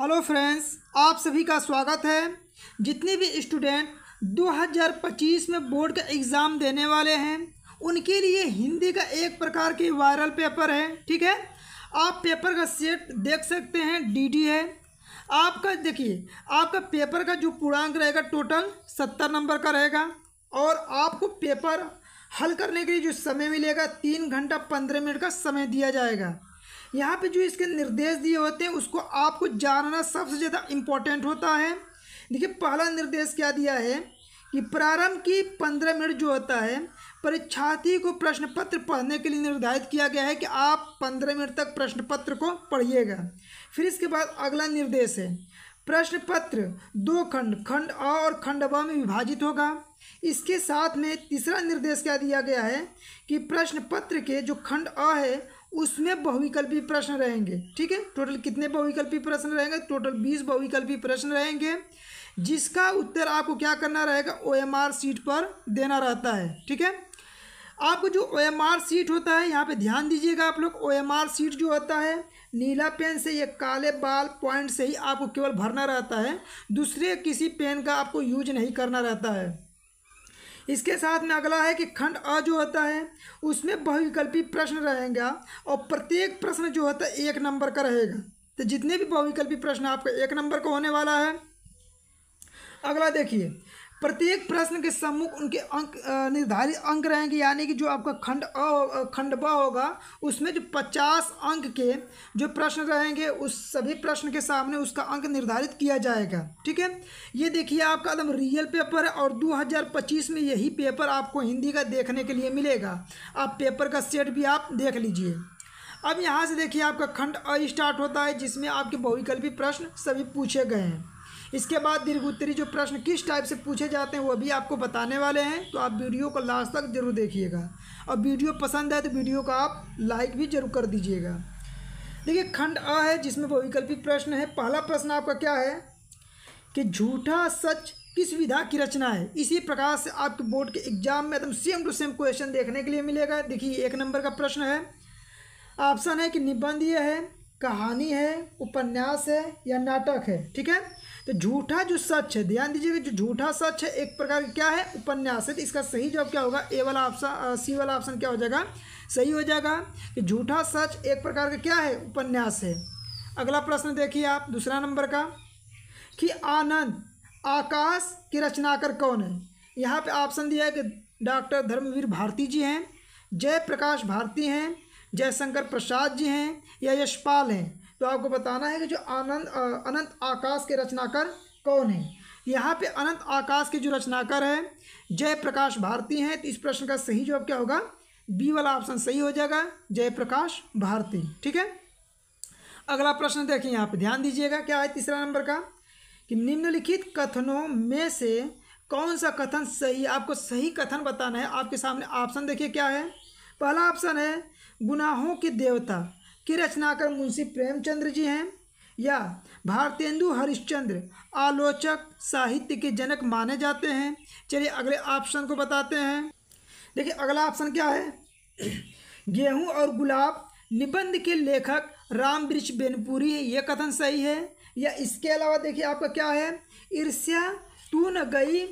hello friends आप सभी का स्वागत है जितने भी स्टूडेंट 2025 में बोर्ड का एग्ज़ाम देने वाले हैं उनके लिए हिंदी का एक प्रकार के वायरल पेपर है ठीक है आप पेपर का सेट देख सकते हैं डीडी है आपका देखिए आपका पेपर का जो पूर्णांक रहेगा टोटल सत्तर नंबर का रहेगा और आपको पेपर हल करने के लिए जो समय मिलेगा तीन घंटा पंद्रह मिनट का समय दिया जाएगा यहाँ पे जो इसके निर्देश दिए होते हैं उसको आपको जानना सबसे ज़्यादा इम्पोर्टेंट होता है देखिए पहला निर्देश क्या दिया है कि प्रारंभ की पंद्रह मिनट जो होता है परीक्षार्थी को प्रश्न पत्र पढ़ने के लिए निर्धारित किया गया है कि आप पंद्रह मिनट तक प्रश्न पत्र को पढ़िएगा फिर इसके बाद अगला निर्देश है प्रश्न पत्र दो खंड खंड अ और खंड ब में विभाजित होगा इसके साथ में तीसरा निर्देश क्या दिया गया है कि प्रश्न पत्र के जो खंड अ है उसमें बहुविकल्पी प्रश्न रहेंगे ठीक है टोटल कितने बहुविकल्पी प्रश्न रहेंगे टोटल बीस बहुविकल्पी प्रश्न रहेंगे जिसका उत्तर आपको क्या करना रहेगा ओ एम आर सीट पर देना रहता है ठीक है आपको जो ओ एम आर सीट होता है यहाँ पे ध्यान दीजिएगा आप लोग ओ एम आर सीट जो होता है नीला पेन से या काले बाल पॉइंट से ही आपको केवल भरना रहता है दूसरे किसी पेन का आपको यूज नहीं करना रहता है इसके साथ में अगला है कि खंड अ जो होता है उसमें बहुविकल्पी प्रश्न रहेगा और प्रत्येक प्रश्न जो होता है एक नंबर का रहेगा तो जितने भी बहुविकल्पी प्रश्न आपका एक नंबर का होने वाला है अगला देखिए प्रत्येक प्रश्न के सम्मुख उनके अंक निर्धारित अंक रहेंगे यानी कि जो आपका खंड अ खंड ब होगा उसमें जो पचास अंक के जो प्रश्न रहेंगे उस सभी प्रश्न के सामने उसका अंक निर्धारित किया जाएगा ठीक है ये देखिए आपका एकदम रियल पेपर है और 2025 में यही पेपर आपको हिंदी का देखने के लिए मिलेगा आप पेपर का सेट भी आप देख लीजिए अब यहाँ से देखिए आपका खंड अ स्टार्ट होता है जिसमें आपके बहुविकल्पी प्रश्न सभी पूछे गए हैं इसके बाद दीर्घ उत्तरी जो प्रश्न किस टाइप से पूछे जाते हैं वो भी आपको बताने वाले हैं तो आप वीडियो को लास्ट तक जरूर देखिएगा और वीडियो पसंद है तो वीडियो को आप लाइक भी जरूर कर दीजिएगा देखिए खंड आ है जिसमें बहुविकल्पिक प्रश्न है पहला प्रश्न आपका क्या है कि झूठा सच किस विधा की रचना है इसी प्रकार से आपके बोर्ड के एग्जाम में एकदम सेम टू सेम क्वेश्चन देखने के लिए मिलेगा देखिए एक नंबर का प्रश्न है ऑप्शन है कि निबंध यह है कहानी है उपन्यास है या नाटक है ठीक है तो झूठा जो सच है ध्यान कि जो झूठा सच है एक प्रकार क्या है उपन्यास है तो इसका सही जवाब क्या होगा ए वाला ऑप्शन सी वाला ऑप्शन क्या हो जाएगा सही हो जाएगा कि झूठा सच एक प्रकार का क्या है उपन्यास है अगला प्रश्न देखिए आप दूसरा नंबर का कि आनंद आकाश की रचनाकर कौन है यहाँ पे ऑप्शन दिया है कि डॉक्टर धर्मवीर भारती जी हैं जयप्रकाश भारती हैं जयशंकर प्रसाद जी हैं या यशपाल हैं तो आपको बताना है कि जो आनंद अनंत आकाश के रचनाकार कौन है यहाँ पे अनंत आकाश के जो रचनाकार है जयप्रकाश भारती हैं तो इस प्रश्न का सही जवाब क्या होगा बी वाला ऑप्शन सही हो जाएगा जयप्रकाश भारती ठीक है अगला प्रश्न देखिए यहाँ पे ध्यान दीजिएगा क्या है तीसरा नंबर का कि निम्नलिखित कथनों में से कौन सा कथन सही आपको सही कथन बताना है आपके सामने ऑप्शन देखिए क्या है पहला ऑप्शन है गुनाहों के देवता के रचनाकार मुंशी प्रेमचंद्र जी हैं या भारतेंदु हरिश्चंद्र आलोचक साहित्य के जनक माने जाते हैं चलिए अगले ऑप्शन को बताते हैं देखिए अगला ऑप्शन क्या है गेहूं और गुलाब निबंध के लेखक राम वृक्ष बेनपुरी ये यह कथन सही है या इसके अलावा देखिए आपका क्या है ईर्ष्या तू न गई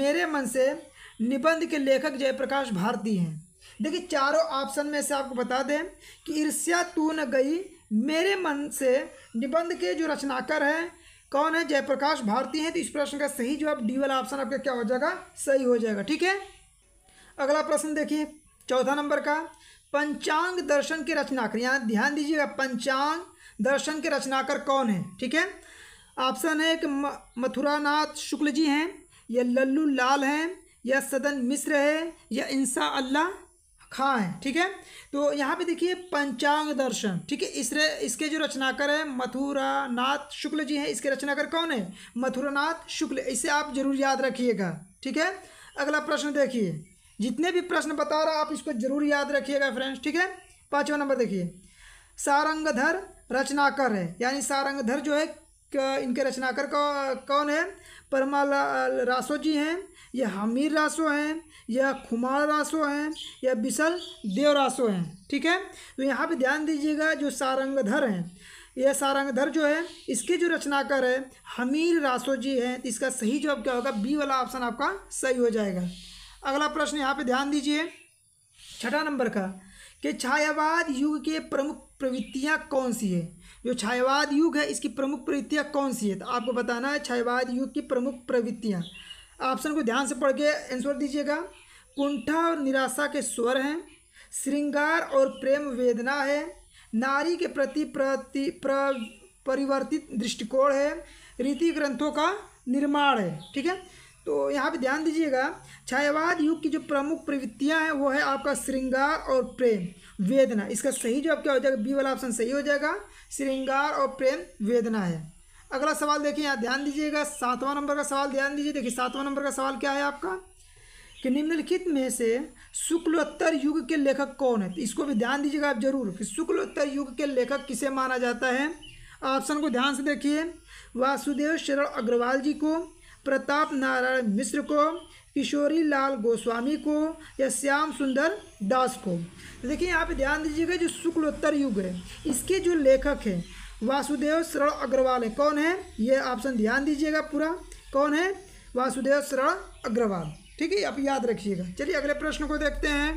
मेरे मन से निबंध के लेखक जयप्रकाश भारती हैं देखिए चारों ऑप्शन में से आपको बता दें कि ईर्ष्या तू न गई मेरे मन से निबंध के जो रचनाकार हैं कौन है जयप्रकाश भारती हैं तो इस प्रश्न का सही जवाब डी वाला ऑप्शन आपका क्या हो जाएगा सही हो जाएगा ठीक है अगला प्रश्न देखिए चौथा नंबर का पंचांग दर्शन के रचनाकर यहाँ ध्यान दीजिएगा पंचांग दर्शन के रचनाकर कौन है ठीक है ऑप्शन है कि मथुरानाथ शुक्ल जी हैं या लल्लू लाल हैं या सदन मिश्र है या इंसा अल्लाह खाएं ठीक है तो यहाँ पे देखिए पंचांग दर्शन ठीक है इसरे इसके जो रचनाकार हैं मथुरानाथ शुक्ल जी हैं इसके रचनाकार कौन है मथुरानाथ शुक्ल इसे आप जरूर याद रखिएगा ठीक है अगला प्रश्न देखिए जितने भी प्रश्न बता रहा आप इसको जरूर याद रखिएगा फ्रेंड्स ठीक है पाँचवा नंबर देखिए सारंगधर रचनाकर है यानी सारंगधर जो है इनके रचनाकर कौन है परमाला रासो जी हैं यह हमीर राशो हैं यह खुमार राशो हैं यह विशल देव रासो हैं ठीक है तो यहाँ पे ध्यान दीजिएगा जो सारंगधर हैं यह सारंगधर जो है इसके जो रचनाकार है हमीर रासो जी हैं तो इसका सही जवाब क्या होगा बी वाला ऑप्शन आपका सही हो जाएगा अगला प्रश्न यहाँ पे ध्यान दीजिए छठा नंबर का कि छायावाद युग के प्रमुख प्रवृत्तियाँ कौन सी है जो छायावाद युग है इसकी प्रमुख प्रवृत्तियाँ कौन सी है तो आपको बताना है छायावाद युग की प्रमुख प्रवृत्तियाँ ऑप्शन को ध्यान से पढ़ के आंसर दीजिएगा कुंठा और निराशा के स्वर हैं श्रृंगार और प्रेम वेदना है नारी के प्रति प्रति प्र, परिवर्तित दृष्टिकोण है रीति ग्रंथों का निर्माण है ठीक है तो यहाँ पे ध्यान दीजिएगा छायावाद युग की जो प्रमुख प्रवृत्तियाँ हैं वो है आपका श्रृंगार और प्रेम वेदना इसका सही जो क्या हो जाएगा बी वाला ऑप्शन सही हो जाएगा श्रृंगार और प्रेम वेदना है अगला सवाल देखिए यहाँ ध्यान दीजिएगा सातवां नंबर का सवाल ध्यान दीजिए देखिए सातवां नंबर का सवाल क्या है आपका कि निम्नलिखित में से शुक्लोत्तर युग के लेखक कौन है तो इसको भी ध्यान दीजिएगा आप जरूर कि शुक्लोत्तर युग के लेखक किसे माना जाता है ऑप्शन को ध्यान से देखिए वासुदेव शरण अग्रवाल जी को प्रताप नारायण मिश्र को किशोरी लाल गोस्वामी को या श्याम सुंदर दास को देखिए यहाँ पे ध्यान दीजिएगा जो शुक्लोत्तर युग है इसके जो लेखक हैं वासुदेव शरण अग्रवाल है कौन है ये ऑप्शन ध्यान दीजिएगा पूरा कौन है वासुदेव शरण अग्रवाल ठीक है आप याद रखिएगा चलिए अगले प्रश्न को देखते हैं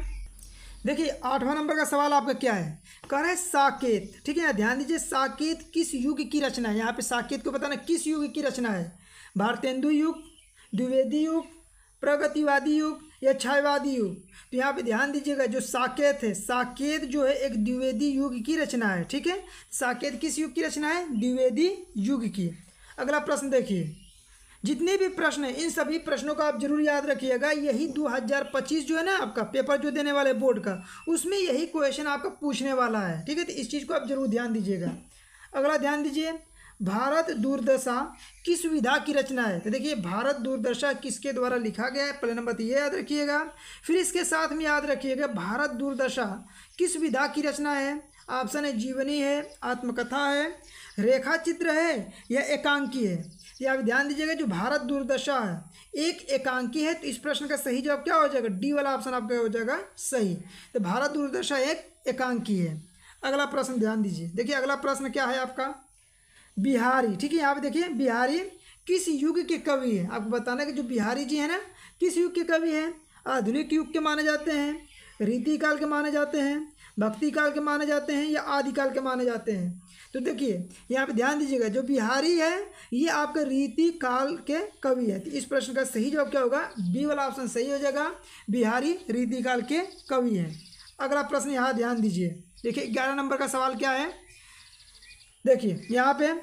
देखिए आठवां नंबर का सवाल आपका क्या है कह रहे हैं साकेत ठीक है ध्यान दीजिए साकेत किस युग की रचना है यहाँ पे साकेत को बताना किस युग की रचना है भारतेंदु युग द्विवेदी युग प्रगतिवादी युग या छायवादी युग तो यहाँ पे ध्यान दीजिएगा जो साकेत है साकेत जो है एक द्विवेदी युग की रचना है ठीक है साकेत किस युग की रचना है द्विवेदी युग की अगला प्रश्न देखिए जितने भी प्रश्न हैं इन सभी प्रश्नों का आप जरूर याद रखिएगा यही 2025 जो है ना आपका पेपर जो देने वाले बोर्ड का उसमें यही क्वेश्चन आपका पूछने वाला है ठीक है तो इस चीज़ को आप जरूर ध्यान दीजिएगा अगला ध्यान दीजिए भारत दूरदशा किस विधा की रचना है तो देखिए भारत दूरदशा किसके द्वारा लिखा गया है पहले नंबर तो ये याद रखिएगा फिर इसके साथ में याद रखिएगा भारत दूरदशा किस विधा की रचना है ऑप्शन है जीवनी है आत्मकथा है रेखा चित्र है या एकांकी है या आप ध्यान दीजिएगा जो भारत दूरदशा है एक एकांकी है तो इस प्रश्न का सही जवाब क्या हो जाएगा डी वाला ऑप्शन आपका हो जाएगा सही तो भारत दूरदशा एक एकांकी है अगला प्रश्न ध्यान दीजिए देखिए अगला प्रश्न क्या है आपका बिहारी ठीक है यहाँ पे देखिए बिहारी किस युग के कवि हैं आपको बताना कि जो बिहारी जी हैं ना किस युग के कवि हैं आधुनिक युग के माने जाते हैं रीति काल के माने जाते हैं भक्ति काल के माने जाते हैं या आदिकाल के माने जाते हैं तो देखिए यहाँ पे ध्यान दीजिएगा जो बिहारी है ये आपका रीति काल के कवि है तो इस प्रश्न का सही जवाब क्या होगा बी वाला ऑप्शन सही हो जाएगा बिहारी रीति काल के कवि हैं अगला प्रश्न यहाँ ध्यान दीजिए देखिए ग्यारह नंबर का सवाल क्या है देखिए यहाँ पे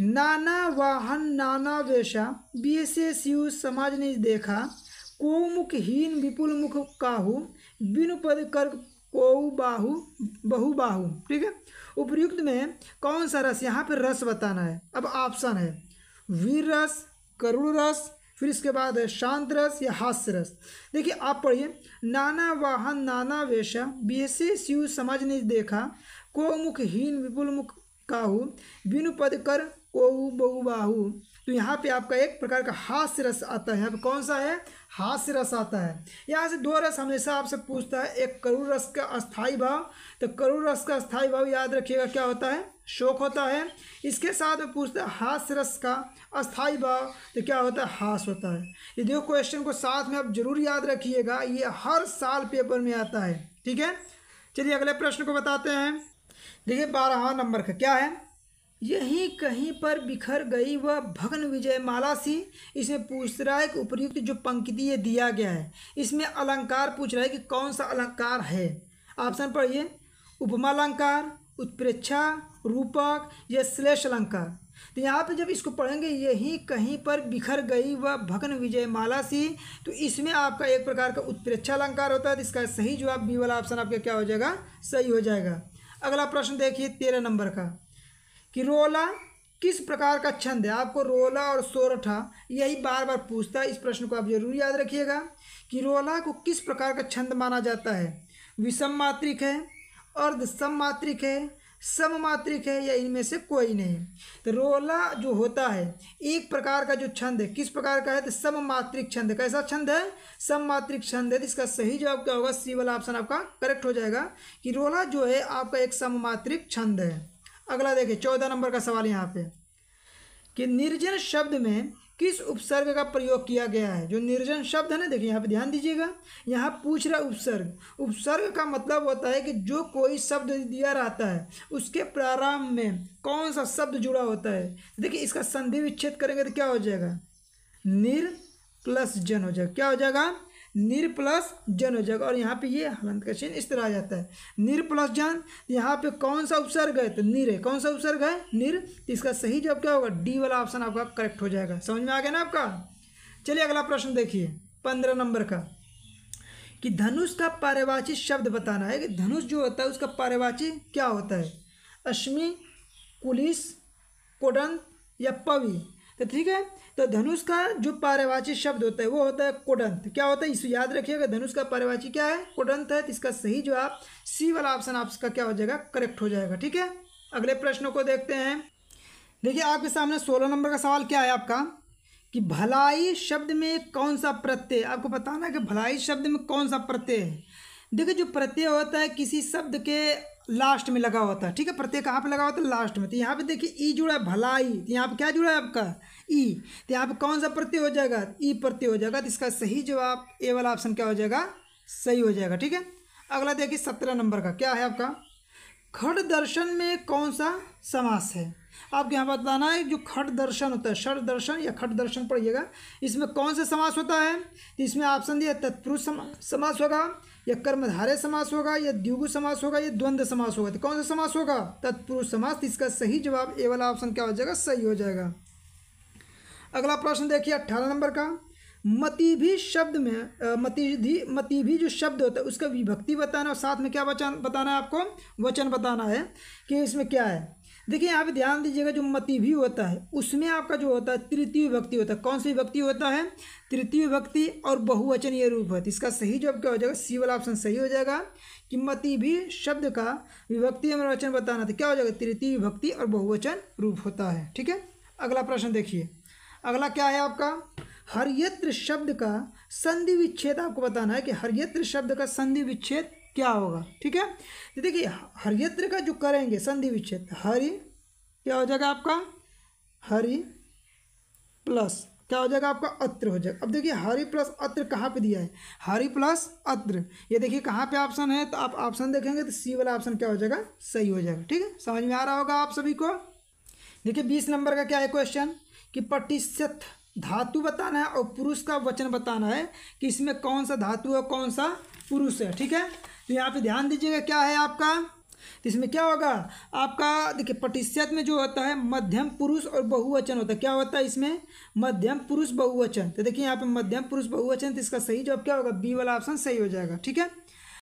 नाना वाहन नाना वेशा विशेष यू समाज ने देखा को मुख हीन विपुल मुख काहू बिन पद कर को बाहु बहु बाहु ठीक है उपयुक्त में कौन सा रस यहाँ पर रस बताना है अब ऑप्शन है वीर रस करुण रस फिर इसके बाद है शांत रस या हास्य रस देखिए आप पढ़िए नाना वाहन नाना वेशा एस शिव समाज ने देखा को मुख हीन विपुल मुख काहू बिनु पद कर ओ बहु बाहू तो यहाँ पे आपका एक प्रकार का हास्य रस आता है अब कौन सा है हास्य रस आता है यहाँ से दो रस हमेशा आपसे पूछता है एक करुण रस का अस्थाई भाव तो करुण रस का अस्थाई भाव याद रखिएगा क्या होता है शोक होता है इसके साथ में पूछता है हास्य रस का अस्थाई भाव तो क्या होता है हास होता है ये देखो क्वेश्चन को साथ में आप जरूर याद रखिएगा ये हर साल पेपर में आता है ठीक है चलिए अगले प्रश्न को बताते हैं देखिए बारहवा नंबर का क्या है यहीं कहीं पर बिखर गई वह भगन विजय माला सी इसमें पूछ रहा है कि उपयुक्त जो पंक्ति ये दिया गया है इसमें अलंकार पूछ रहा है कि कौन सा अलंकार है ऑप्शन पढ़िए उपमालंकार उत्प्रेक्षा रूपक या श्लेष अलंकार तो यहाँ पे जब इसको पढ़ेंगे यही कहीं पर बिखर गई वह भगन विजय माला सी तो इसमें आपका एक प्रकार का उत्प्रेक्षा अलंकार होता है तो इसका सही जवाब बी वाला ऑप्शन आपका क्या हो जाएगा सही हो जाएगा अगला प्रश्न देखिए तेरह नंबर का कि रोला किस प्रकार का छंद है आपको रोला और सोरठा यही बार बार पूछता है इस प्रश्न को आप जरूर याद रखिएगा कि रोला को किस प्रकार का छंद माना जाता है विषम मात्रिक है अर्ध सम मात्रिक है सम मात्रिक है या इनमें से कोई नहीं तो रोला जो होता है एक प्रकार का जो छंद है किस प्रकार का है तो सम मात्रिक छंद कैसा छंद है सम मात्रिक छंद है तो इसका सही जवाब क्या होगा सी वाला ऑप्शन आपका करेक्ट हो जाएगा कि रोला जो है आपका एक सम मात्रिक छंद है अगला देखिए चौदह नंबर का सवाल यहाँ पे कि निर्जन शब्द में किस उपसर्ग का प्रयोग किया गया है जो निर्जन शब्द है ना देखिए यहाँ पे ध्यान दीजिएगा यहाँ पूछ रहा उपसर्ग उपसर्ग का मतलब होता है कि जो कोई शब्द दिया रहता है उसके प्रारंभ में कौन सा शब्द जुड़ा होता है देखिए इसका संधि विच्छेद करेंगे तो क्या हो जाएगा निर प्लस जन हो जाएगा क्या हो जाएगा निर प्लस जन हो जाएगा और यहाँ पे ये हलंत का चिन्ह इस तरह आ जाता है निर प्लस जन यहाँ पे कौन सा उपसर्ग है तो निर है कौन सा उपसर्ग है निर इसका सही जवाब क्या होगा डी वाला ऑप्शन आपका करेक्ट हो जाएगा समझ में आ गया ना आपका चलिए अगला प्रश्न देखिए पंद्रह नंबर का कि धनुष का पारिवाची शब्द बताना है कि धनुष जो होता है उसका पारिवाची क्या होता है अश्मी कुलिस कोडंत या पवि तो ठीक है तो धनुष का जो पारिवाची शब्द होता है वो होता है कुडंत क्या होता है इसे याद रखिएगा धनुष का पारिवाची क्या है कुडंत है तो इसका सही जवाब सी वाला ऑप्शन आपका क्या हो जाएगा करेक्ट हो जाएगा ठीक है अगले प्रश्नों को देखते हैं देखिए आपके सामने सोलह नंबर का सवाल क्या है आपका कि भलाई शब्द में कौन सा प्रत्यय आपको बताना है कि भलाई शब्द में कौन सा प्रत्यय है देखिए जो प्रत्यय होता है किसी शब्द के लास्ट में लगा हुआ था ठीक है प्रत्येक कहाँ पे लगा हुआ था लास्ट में तो यहाँ पे देखिए ई जुड़ा है भलाई तो यहाँ पे क्या जुड़ा है आपका ई तो यहाँ पे कौन सा प्रत्यय हो जाएगा ई प्रत्यय हो जाएगा तो इसका सही जवाब ए वाला ऑप्शन क्या हो जाएगा सही हो जाएगा ठीक है अगला देखिए सत्रह नंबर का क्या है आपका खड़ दर्शन में कौन सा समास है आपको यहाँ बताना है जो खट दर्शन होता है षट दर्शन या खट दर्शन पढ़िएगा इसमें कौन सा समास होता है तो इसमें ऑप्शन दिया तत्पुरुष समास होगा या कर्मधारय समास होगा या द्युगु समास होगा या द्वंद्व समास होगा तो कौन सा समास होगा तत्पुरुष समास तो इसका सही जवाब ए वाला ऑप्शन क्या हो जाएगा सही हो जाएगा अगला प्रश्न देखिए अट्ठारह नंबर का मति भी शब्द में मतिधि मति भी जो शब्द होता है उसका विभक्ति बताना और साथ में क्या वचन बताना है आपको वचन बताना है कि इसमें क्या है देखिए यहाँ पे ध्यान दीजिएगा जो मति भी होता है उसमें आपका जो होता है तृतीय विभक्ति होता है कौन सी विभक्ति होता है तृतीय विभक्ति और बहुवचन ये रूप है इसका सही जवाब क्या हो जाएगा सी वाला ऑप्शन सही हो जाएगा कि मति भी शब्द का विभक्ति में वचन बताना था क्या हो जाएगा तृतीय विभक्ति और बहुवचन रूप होता है ठीक है अगला प्रश्न देखिए अगला क्या है आपका हरियत्र शब्द का संधि विच्छेद आपको बताना है कि हरियत्र शब्द का संधि विच्छेद क्या होगा ठीक है तो देखिए हरियत्र का जो करेंगे संधि विच्छेद हरि क्या हो जाएगा आपका हरि प्लस क्या हो जाएगा आपका अत्र हो जाएगा अब देखिए हरि प्लस अत्र कहाँ पे दिया है हरि प्लस अत्र ये देखिए कहाँ पे ऑप्शन है तो आप ऑप्शन देखेंगे तो सी वाला ऑप्शन क्या हो जाएगा सही हो जाएगा ठीक है समझ में आ रहा होगा आप सभी को देखिए बीस नंबर का क्या है क्वेश्चन कि प्रतिशत धातु बताना है और पुरुष का वचन बताना है कि इसमें कौन सा धातु है कौन सा पुरुष है ठीक है तो यहाँ पे ध्यान दीजिएगा क्या है आपका तो इसमें क्या होगा आपका देखिए पटिश्यत में जो होता है मध्यम पुरुष और बहुवचन होता है क्या होता है इसमें मध्यम पुरुष बहुवचन तो देखिए यहाँ पे मध्यम पुरुष बहुवचन तो इसका सही जवाब क्या होगा बी वाला ऑप्शन सही हो जाएगा ठीक है